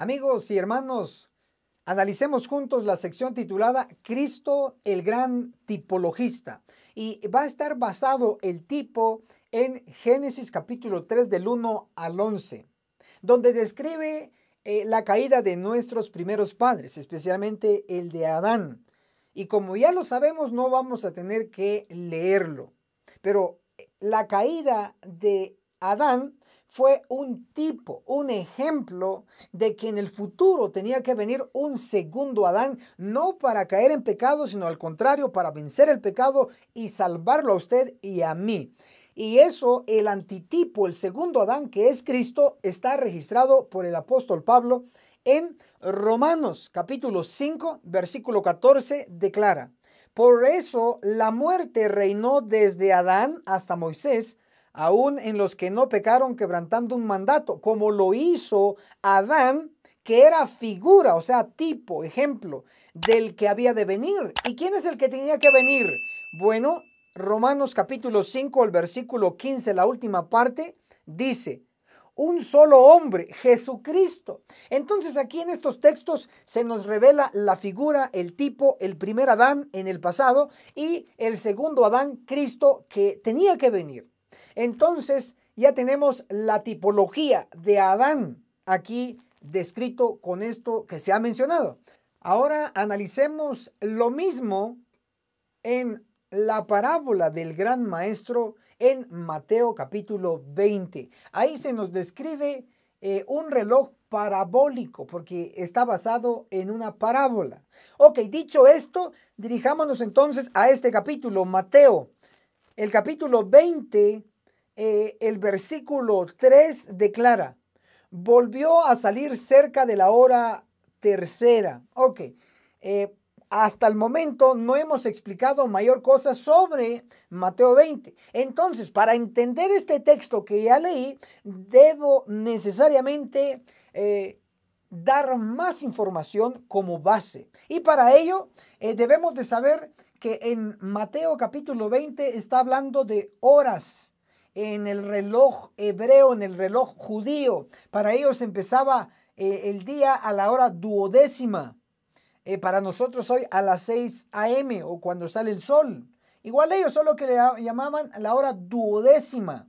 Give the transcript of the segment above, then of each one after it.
Amigos y hermanos, analicemos juntos la sección titulada Cristo el gran tipologista. Y va a estar basado el tipo en Génesis capítulo 3 del 1 al 11, donde describe eh, la caída de nuestros primeros padres, especialmente el de Adán. Y como ya lo sabemos, no vamos a tener que leerlo. Pero eh, la caída de Adán fue un tipo, un ejemplo de que en el futuro tenía que venir un segundo Adán, no para caer en pecado, sino al contrario, para vencer el pecado y salvarlo a usted y a mí. Y eso, el antitipo, el segundo Adán, que es Cristo, está registrado por el apóstol Pablo en Romanos capítulo 5, versículo 14, declara, por eso la muerte reinó desde Adán hasta Moisés, aún en los que no pecaron quebrantando un mandato, como lo hizo Adán, que era figura, o sea, tipo, ejemplo, del que había de venir. ¿Y quién es el que tenía que venir? Bueno, Romanos capítulo 5, el versículo 15, la última parte, dice, un solo hombre, Jesucristo. Entonces aquí en estos textos se nos revela la figura, el tipo, el primer Adán en el pasado y el segundo Adán, Cristo, que tenía que venir. Entonces ya tenemos la tipología de Adán aquí descrito con esto que se ha mencionado. Ahora analicemos lo mismo en la parábola del gran maestro en Mateo capítulo 20. Ahí se nos describe eh, un reloj parabólico porque está basado en una parábola. Ok, dicho esto, dirijámonos entonces a este capítulo, Mateo el capítulo 20, eh, el versículo 3 declara, volvió a salir cerca de la hora tercera. Ok, eh, hasta el momento no hemos explicado mayor cosa sobre Mateo 20. Entonces, para entender este texto que ya leí, debo necesariamente eh, dar más información como base. Y para ello, debemos de saber que en Mateo capítulo 20 está hablando de horas en el reloj hebreo, en el reloj judío. Para ellos empezaba eh, el día a la hora duodécima. Eh, para nosotros hoy a las 6 a.m. o cuando sale el sol. Igual ellos, solo que le llamaban la hora duodécima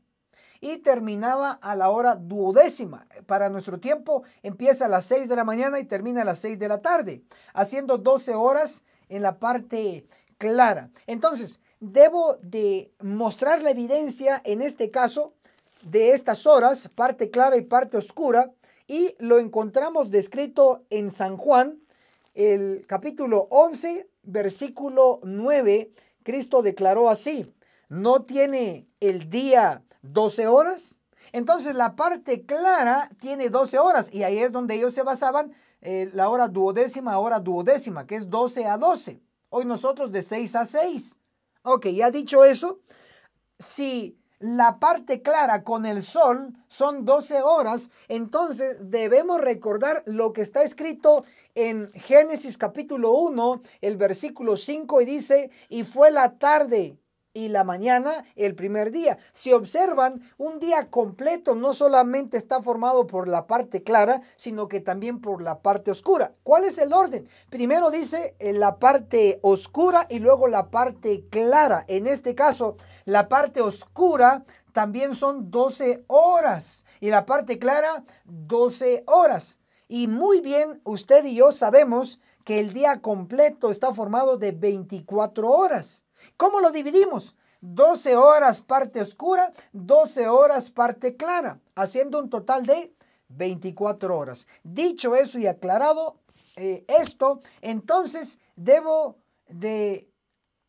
y terminaba a la hora duodécima. Para nuestro tiempo empieza a las 6 de la mañana y termina a las 6 de la tarde, haciendo 12 horas en la parte clara. Entonces, debo de mostrar la evidencia, en este caso, de estas horas, parte clara y parte oscura, y lo encontramos descrito en San Juan, el capítulo 11, versículo 9, Cristo declaró así, ¿no tiene el día 12 horas? Entonces la parte clara tiene 12 horas y ahí es donde ellos se basaban eh, la hora duodécima, hora duodécima, que es 12 a 12. Hoy nosotros de 6 a 6. Ok, ya dicho eso, si la parte clara con el sol son 12 horas, entonces debemos recordar lo que está escrito en Génesis capítulo 1, el versículo 5, y dice, y fue la tarde y la mañana el primer día. Si observan, un día completo no solamente está formado por la parte clara, sino que también por la parte oscura. ¿Cuál es el orden? Primero dice eh, la parte oscura y luego la parte clara. En este caso, la parte oscura también son 12 horas y la parte clara 12 horas. Y muy bien, usted y yo sabemos que el día completo está formado de 24 horas. ¿Cómo lo dividimos? 12 horas parte oscura, 12 horas parte clara, haciendo un total de 24 horas. Dicho eso y aclarado eh, esto, entonces debo de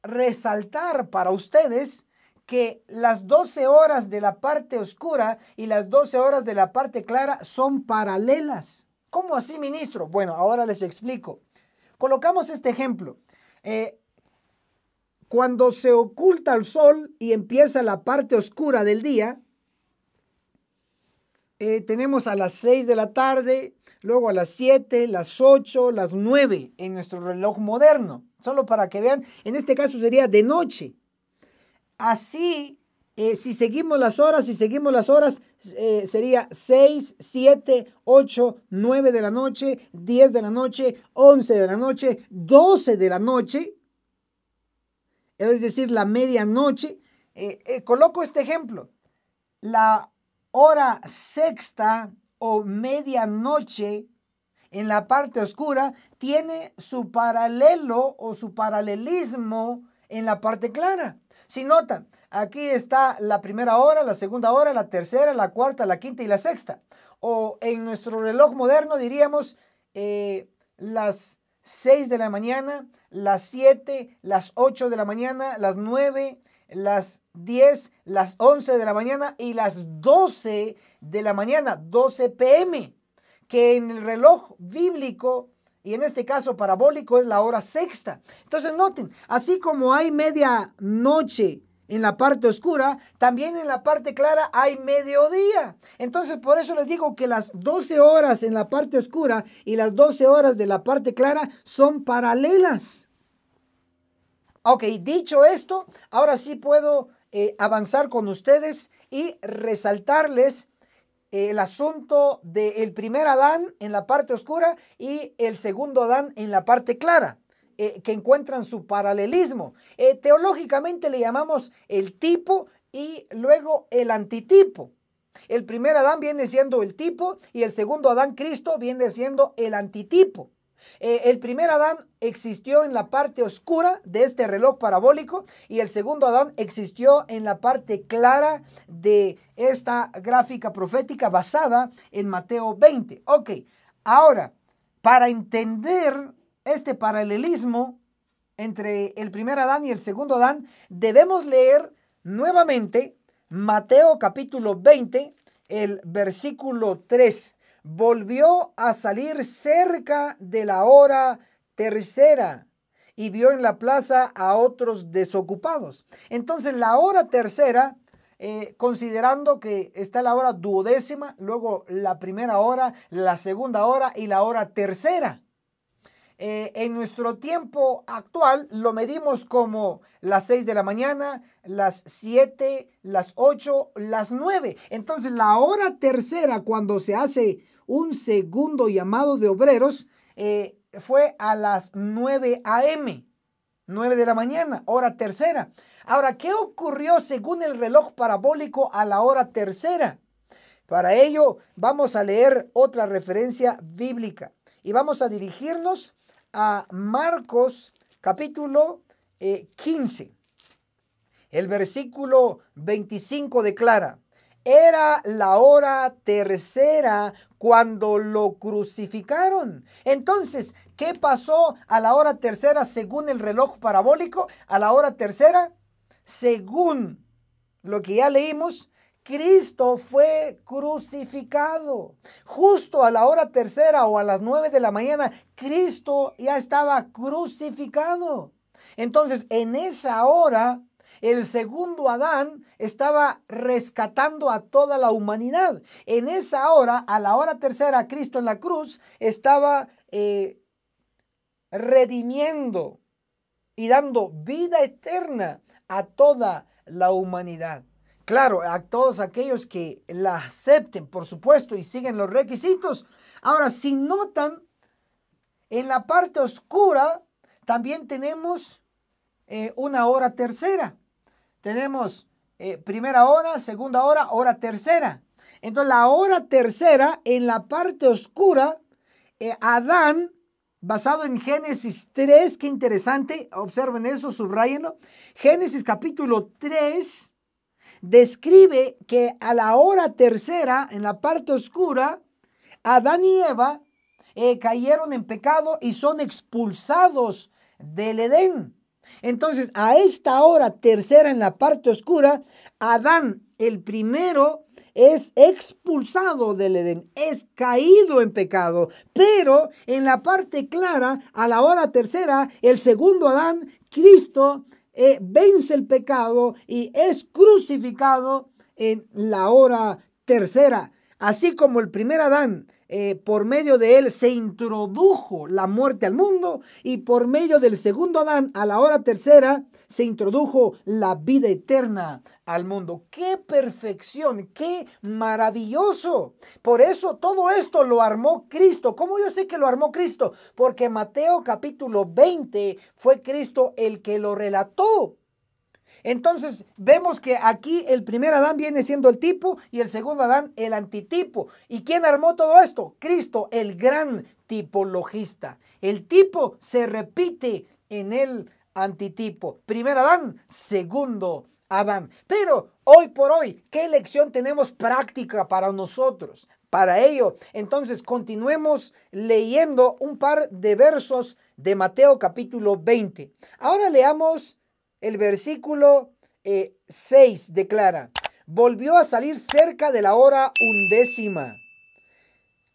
resaltar para ustedes que las 12 horas de la parte oscura y las 12 horas de la parte clara son paralelas. ¿Cómo así, ministro? Bueno, ahora les explico. Colocamos este ejemplo. Eh, cuando se oculta el sol y empieza la parte oscura del día, eh, tenemos a las 6 de la tarde, luego a las 7, las 8, las 9 en nuestro reloj moderno. Solo para que vean, en este caso sería de noche. Así, eh, si seguimos las horas, si seguimos las horas, eh, sería 6, 7, 8, 9 de la noche, 10 de la noche, 11 de la noche, 12 de la noche es decir, la medianoche. Eh, eh, coloco este ejemplo. La hora sexta o medianoche en la parte oscura tiene su paralelo o su paralelismo en la parte clara. Si notan, aquí está la primera hora, la segunda hora, la tercera, la cuarta, la quinta y la sexta. O en nuestro reloj moderno diríamos eh, las seis de la mañana, las 7, las 8 de la mañana, las 9, las 10, las 11 de la mañana y las 12 de la mañana, 12 pm, que en el reloj bíblico y en este caso parabólico es la hora sexta. Entonces noten, así como hay media medianoche en la parte oscura, también en la parte clara hay mediodía. Entonces, por eso les digo que las 12 horas en la parte oscura y las 12 horas de la parte clara son paralelas. Ok, dicho esto, ahora sí puedo eh, avanzar con ustedes y resaltarles eh, el asunto del primer Adán en la parte oscura y el segundo Adán en la parte clara. Eh, que encuentran su paralelismo. Eh, teológicamente le llamamos el tipo y luego el antitipo. El primer Adán viene siendo el tipo y el segundo Adán Cristo viene siendo el antitipo. Eh, el primer Adán existió en la parte oscura de este reloj parabólico y el segundo Adán existió en la parte clara de esta gráfica profética basada en Mateo 20. Ok, ahora, para entender este paralelismo entre el primer Adán y el segundo Adán, debemos leer nuevamente Mateo capítulo 20, el versículo 3. Volvió a salir cerca de la hora tercera y vio en la plaza a otros desocupados. Entonces la hora tercera eh, considerando que está la hora duodécima, luego la primera hora, la segunda hora y la hora tercera. Eh, en nuestro tiempo actual lo medimos como las 6 de la mañana, las 7, las 8, las 9. Entonces la hora tercera, cuando se hace un segundo llamado de obreros, eh, fue a las 9 a.m., 9 de la mañana, hora tercera. Ahora, ¿qué ocurrió según el reloj parabólico a la hora tercera? Para ello, vamos a leer otra referencia bíblica y vamos a dirigirnos a Marcos capítulo 15. Eh, el versículo 25 declara, era la hora tercera cuando lo crucificaron. Entonces, ¿qué pasó a la hora tercera según el reloj parabólico? A la hora tercera, según lo que ya leímos, Cristo fue crucificado. Justo a la hora tercera o a las nueve de la mañana, Cristo ya estaba crucificado. Entonces, en esa hora, el segundo Adán estaba rescatando a toda la humanidad. En esa hora, a la hora tercera, Cristo en la cruz estaba eh, redimiendo y dando vida eterna a toda la humanidad. Claro, a todos aquellos que la acepten, por supuesto, y siguen los requisitos. Ahora, si notan, en la parte oscura también tenemos eh, una hora tercera. Tenemos eh, primera hora, segunda hora, hora tercera. Entonces, la hora tercera, en la parte oscura, eh, Adán, basado en Génesis 3, qué interesante, observen eso, subrayenlo. Génesis capítulo 3, describe que a la hora tercera, en la parte oscura, Adán y Eva eh, cayeron en pecado y son expulsados del Edén. Entonces, a esta hora tercera en la parte oscura, Adán, el primero, es expulsado del Edén, es caído en pecado. Pero en la parte clara, a la hora tercera, el segundo Adán, Cristo, eh, vence el pecado y es crucificado en la hora tercera. Así como el primer Adán eh, por medio de él se introdujo la muerte al mundo y por medio del segundo Adán a la hora tercera se introdujo la vida eterna al mundo. ¡Qué perfección! ¡Qué maravilloso! Por eso todo esto lo armó Cristo. ¿Cómo yo sé que lo armó Cristo? Porque Mateo capítulo 20 fue Cristo el que lo relató. Entonces vemos que aquí el primer Adán viene siendo el tipo y el segundo Adán el antitipo. ¿Y quién armó todo esto? Cristo, el gran tipologista. El tipo se repite en el antitipo. Primer Adán, segundo Adán. Pero hoy por hoy, ¿qué lección tenemos práctica para nosotros? Para ello, entonces continuemos leyendo un par de versos de Mateo capítulo 20. Ahora leamos el versículo 6 eh, declara, volvió a salir cerca de la hora undécima.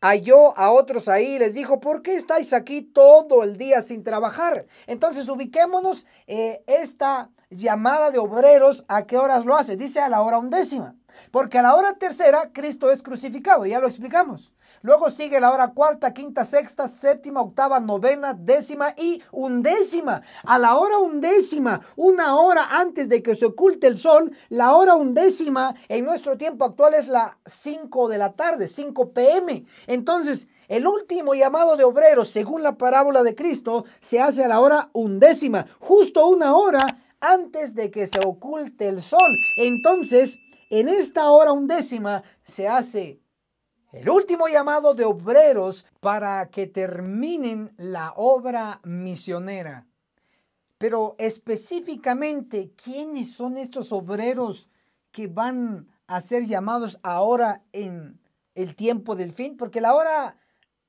Halló a otros ahí y les dijo, ¿por qué estáis aquí todo el día sin trabajar? Entonces ubiquémonos eh, esta llamada de obreros, ¿a qué horas lo hace? Dice a la hora undécima. Porque a la hora tercera Cristo es crucificado, ya lo explicamos. Luego sigue la hora cuarta, quinta, sexta, séptima, octava, novena, décima y undécima. A la hora undécima, una hora antes de que se oculte el sol, la hora undécima en nuestro tiempo actual es la 5 de la tarde, 5 pm. Entonces, el último llamado de obreros, según la parábola de Cristo, se hace a la hora undécima, justo una hora antes de que se oculte el sol. Entonces, en esta hora undécima se hace el último llamado de obreros para que terminen la obra misionera. Pero específicamente, ¿quiénes son estos obreros que van a ser llamados ahora en el tiempo del fin? Porque la hora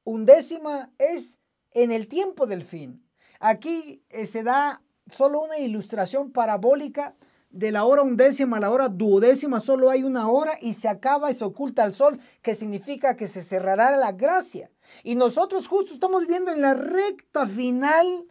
undécima es en el tiempo del fin. Aquí eh, se da solo una ilustración parabólica de la hora undécima a la hora duodécima solo hay una hora y se acaba y se oculta el sol, que significa que se cerrará la gracia. Y nosotros justo estamos viviendo en la recta final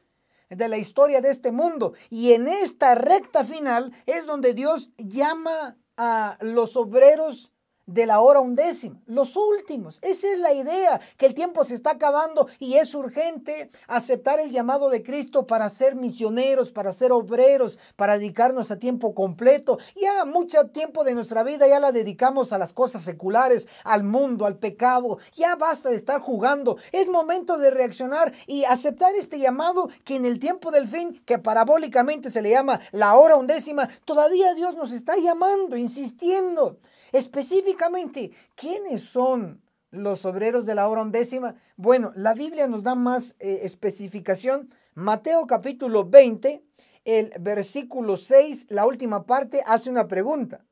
de la historia de este mundo. Y en esta recta final es donde Dios llama a los obreros de la hora undécima, los últimos. Esa es la idea, que el tiempo se está acabando y es urgente aceptar el llamado de Cristo para ser misioneros, para ser obreros, para dedicarnos a tiempo completo. Ya mucho tiempo de nuestra vida ya la dedicamos a las cosas seculares, al mundo, al pecado. Ya basta de estar jugando. Es momento de reaccionar y aceptar este llamado que en el tiempo del fin, que parabólicamente se le llama la hora undécima, todavía Dios nos está llamando, insistiendo. Específicamente, ¿quiénes son los obreros de la hora undécima? Bueno, la Biblia nos da más eh, especificación. Mateo capítulo 20, el versículo 6, la última parte, hace una pregunta.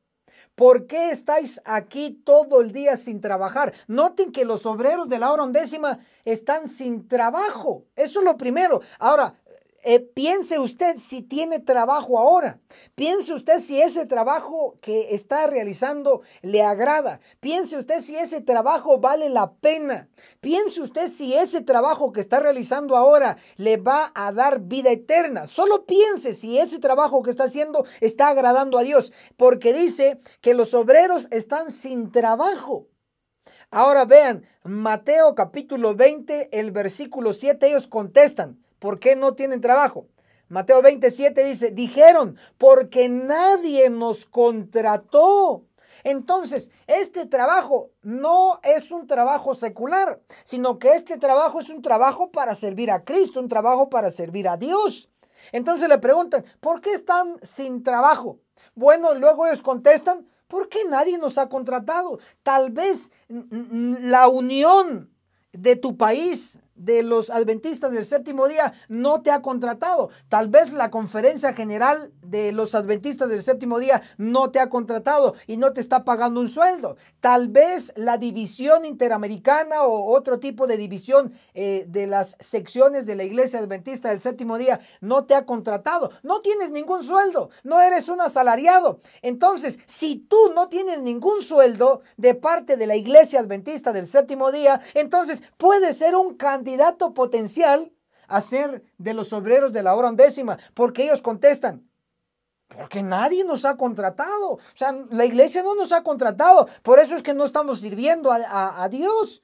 ¿Por qué estáis aquí todo el día sin trabajar? Noten que los obreros de la hora undécima están sin trabajo. Eso es lo primero. Ahora, eh, piense usted si tiene trabajo ahora. Piense usted si ese trabajo que está realizando le agrada. Piense usted si ese trabajo vale la pena. Piense usted si ese trabajo que está realizando ahora le va a dar vida eterna. Solo piense si ese trabajo que está haciendo está agradando a Dios. Porque dice que los obreros están sin trabajo. Ahora vean, Mateo capítulo 20, el versículo 7, ellos contestan. ¿Por qué no tienen trabajo? Mateo 27 dice, dijeron, porque nadie nos contrató. Entonces, este trabajo no es un trabajo secular, sino que este trabajo es un trabajo para servir a Cristo, un trabajo para servir a Dios. Entonces le preguntan, ¿por qué están sin trabajo? Bueno, luego ellos contestan, ¿por qué nadie nos ha contratado? Tal vez la unión de tu país, de los adventistas del séptimo día no te ha contratado. Tal vez la conferencia general de los adventistas del séptimo día no te ha contratado y no te está pagando un sueldo. Tal vez la división interamericana o otro tipo de división eh, de las secciones de la iglesia adventista del séptimo día no te ha contratado. No tienes ningún sueldo, no eres un asalariado. Entonces, si tú no tienes ningún sueldo de parte de la iglesia adventista del séptimo día, entonces puedes ser un candidato candidato potencial a ser de los obreros de la hora undécima, porque ellos contestan, porque nadie nos ha contratado, o sea, la iglesia no nos ha contratado, por eso es que no estamos sirviendo a, a Dios.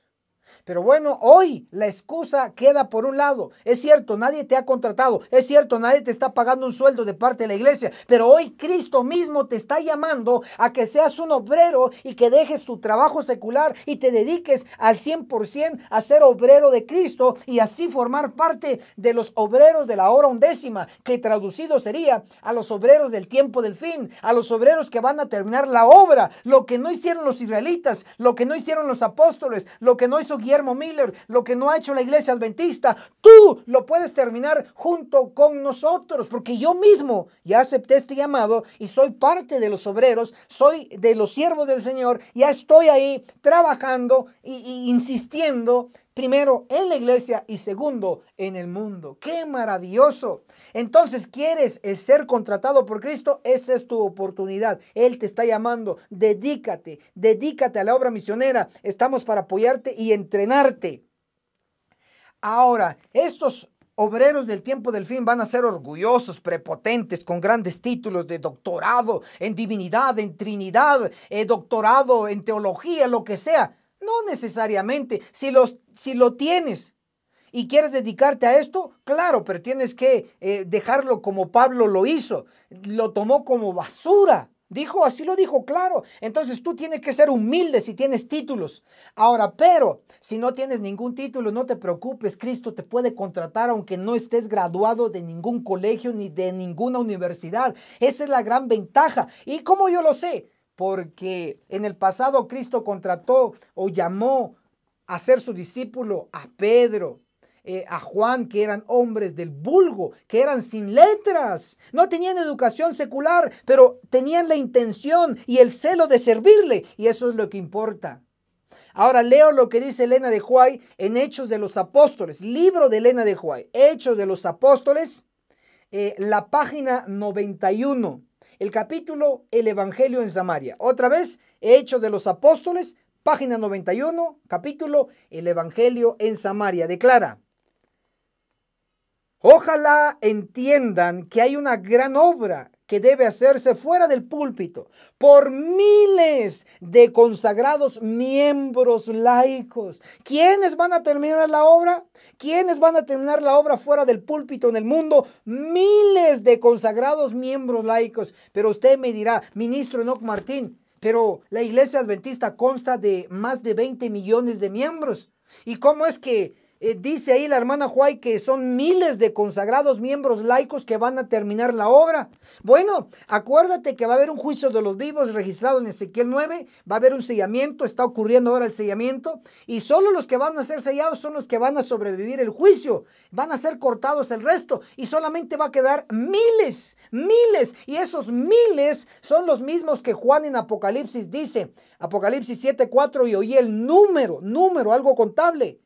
Pero bueno, hoy la excusa queda por un lado. Es cierto, nadie te ha contratado. Es cierto, nadie te está pagando un sueldo de parte de la iglesia. Pero hoy Cristo mismo te está llamando a que seas un obrero y que dejes tu trabajo secular y te dediques al 100% a ser obrero de Cristo y así formar parte de los obreros de la hora undécima, que traducido sería a los obreros del tiempo del fin, a los obreros que van a terminar la obra, lo que no hicieron los israelitas, lo que no hicieron los apóstoles, lo que no hizo Guillermo Miller, lo que no ha hecho la iglesia adventista, tú lo puedes terminar junto con nosotros, porque yo mismo ya acepté este llamado y soy parte de los obreros, soy de los siervos del Señor, ya estoy ahí trabajando e, insistiendo Primero, en la iglesia y segundo, en el mundo. ¡Qué maravilloso! Entonces, ¿quieres eh, ser contratado por Cristo? Esa es tu oportunidad. Él te está llamando. Dedícate, dedícate a la obra misionera. Estamos para apoyarte y entrenarte. Ahora, estos obreros del tiempo del fin van a ser orgullosos, prepotentes, con grandes títulos de doctorado en divinidad, en trinidad, eh, doctorado en teología, lo que sea. No necesariamente. Si, los, si lo tienes y quieres dedicarte a esto, claro, pero tienes que eh, dejarlo como Pablo lo hizo. Lo tomó como basura. Dijo, así lo dijo, claro. Entonces tú tienes que ser humilde si tienes títulos. Ahora, pero si no tienes ningún título, no te preocupes, Cristo te puede contratar aunque no estés graduado de ningún colegio ni de ninguna universidad. Esa es la gran ventaja. ¿Y como yo lo sé? porque en el pasado Cristo contrató o llamó a ser su discípulo a Pedro, eh, a Juan, que eran hombres del vulgo, que eran sin letras, no tenían educación secular, pero tenían la intención y el celo de servirle, y eso es lo que importa. Ahora leo lo que dice Elena de Huay en Hechos de los Apóstoles, libro de Elena de Huay, Hechos de los Apóstoles, eh, la página 91 el capítulo El Evangelio en Samaria. Otra vez, Hechos de los Apóstoles, página 91, capítulo El Evangelio en Samaria. Declara, ojalá entiendan que hay una gran obra que debe hacerse fuera del púlpito por miles de consagrados miembros laicos. ¿Quiénes van a terminar la obra? ¿Quiénes van a terminar la obra fuera del púlpito en el mundo? Miles de consagrados miembros laicos. Pero usted me dirá, ministro Enoch Martín, pero la iglesia adventista consta de más de 20 millones de miembros. ¿Y cómo es que eh, dice ahí la hermana Huay que son miles de consagrados miembros laicos que van a terminar la obra. Bueno, acuérdate que va a haber un juicio de los vivos registrado en Ezequiel 9, va a haber un sellamiento, está ocurriendo ahora el sellamiento, y solo los que van a ser sellados son los que van a sobrevivir el juicio, van a ser cortados el resto, y solamente va a quedar miles, miles, y esos miles son los mismos que Juan en Apocalipsis dice, Apocalipsis 7.4, y oí el número, número, algo contable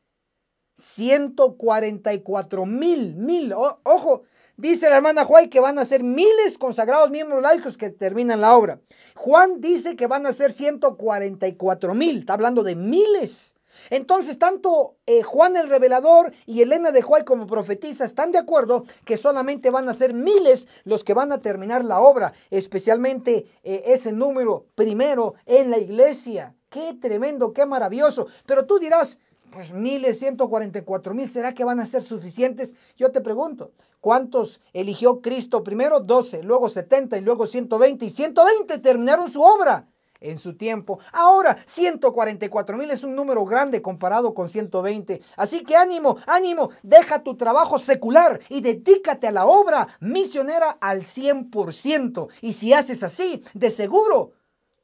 144 mil, mil, ojo, dice la hermana Juárez que van a ser miles consagrados miembros laicos que terminan la obra. Juan dice que van a ser 144 mil, está hablando de miles. Entonces, tanto eh, Juan el Revelador y Elena de Juárez como profetisa están de acuerdo que solamente van a ser miles los que van a terminar la obra, especialmente eh, ese número primero en la iglesia. Qué tremendo, qué maravilloso. Pero tú dirás, pues miles, 144 mil, ¿será que van a ser suficientes? Yo te pregunto, ¿cuántos eligió Cristo primero? 12, luego 70 y luego 120 y 120 terminaron su obra en su tiempo. Ahora, 144 mil es un número grande comparado con 120. Así que ánimo, ánimo, deja tu trabajo secular y dedícate a la obra misionera al 100%. Y si haces así, de seguro,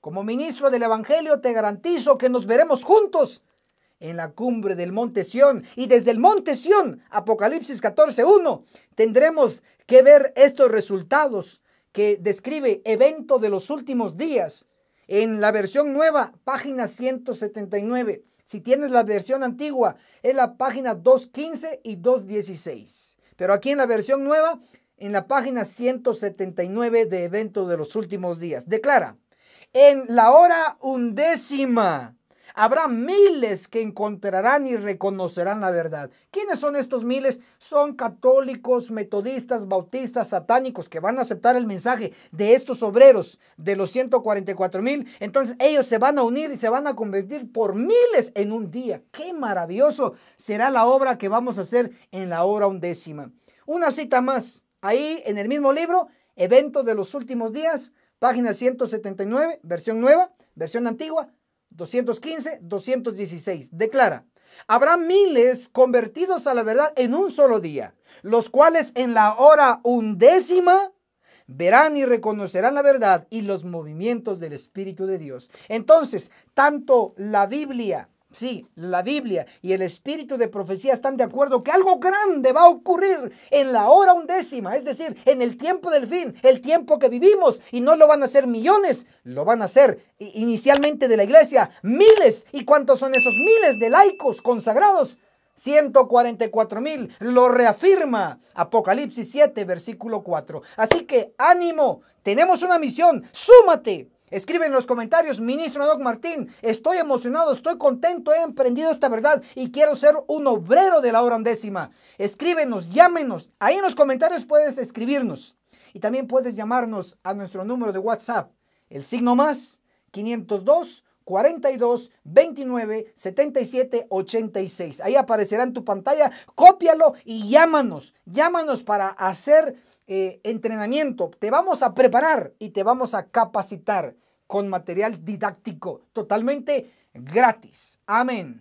como ministro del Evangelio, te garantizo que nos veremos juntos en la cumbre del monte Sión. Y desde el monte Sión, Apocalipsis 14.1, tendremos que ver estos resultados que describe evento de los últimos días. En la versión nueva, página 179. Si tienes la versión antigua, es la página 215 y 216. Pero aquí en la versión nueva, en la página 179 de evento de los últimos días, declara, en la hora undécima Habrá miles que encontrarán y reconocerán la verdad. ¿Quiénes son estos miles? Son católicos, metodistas, bautistas, satánicos que van a aceptar el mensaje de estos obreros de los 144 mil. Entonces ellos se van a unir y se van a convertir por miles en un día. ¡Qué maravilloso! Será la obra que vamos a hacer en la hora undécima. Una cita más. Ahí en el mismo libro, Eventos de los Últimos Días, página 179, versión nueva, versión antigua, 215, 216. Declara, habrá miles convertidos a la verdad en un solo día, los cuales en la hora undécima verán y reconocerán la verdad y los movimientos del Espíritu de Dios. Entonces, tanto la Biblia Sí, la Biblia y el espíritu de profecía están de acuerdo que algo grande va a ocurrir en la hora undécima, es decir, en el tiempo del fin, el tiempo que vivimos, y no lo van a hacer millones, lo van a hacer inicialmente de la iglesia, miles, y cuántos son esos miles de laicos consagrados, 144 mil, lo reafirma Apocalipsis 7, versículo 4. Así que ánimo, tenemos una misión, súmate. Escribe en los comentarios, ministro Doc Martín, estoy emocionado, estoy contento, he emprendido esta verdad y quiero ser un obrero de la hora undécima. Escríbenos, llámenos. Ahí en los comentarios puedes escribirnos. Y también puedes llamarnos a nuestro número de WhatsApp, el signo más 502 42 29 77 86. Ahí aparecerá en tu pantalla. Cópialo y llámanos. Llámanos para hacer eh, entrenamiento, te vamos a preparar y te vamos a capacitar con material didáctico totalmente gratis. Amén.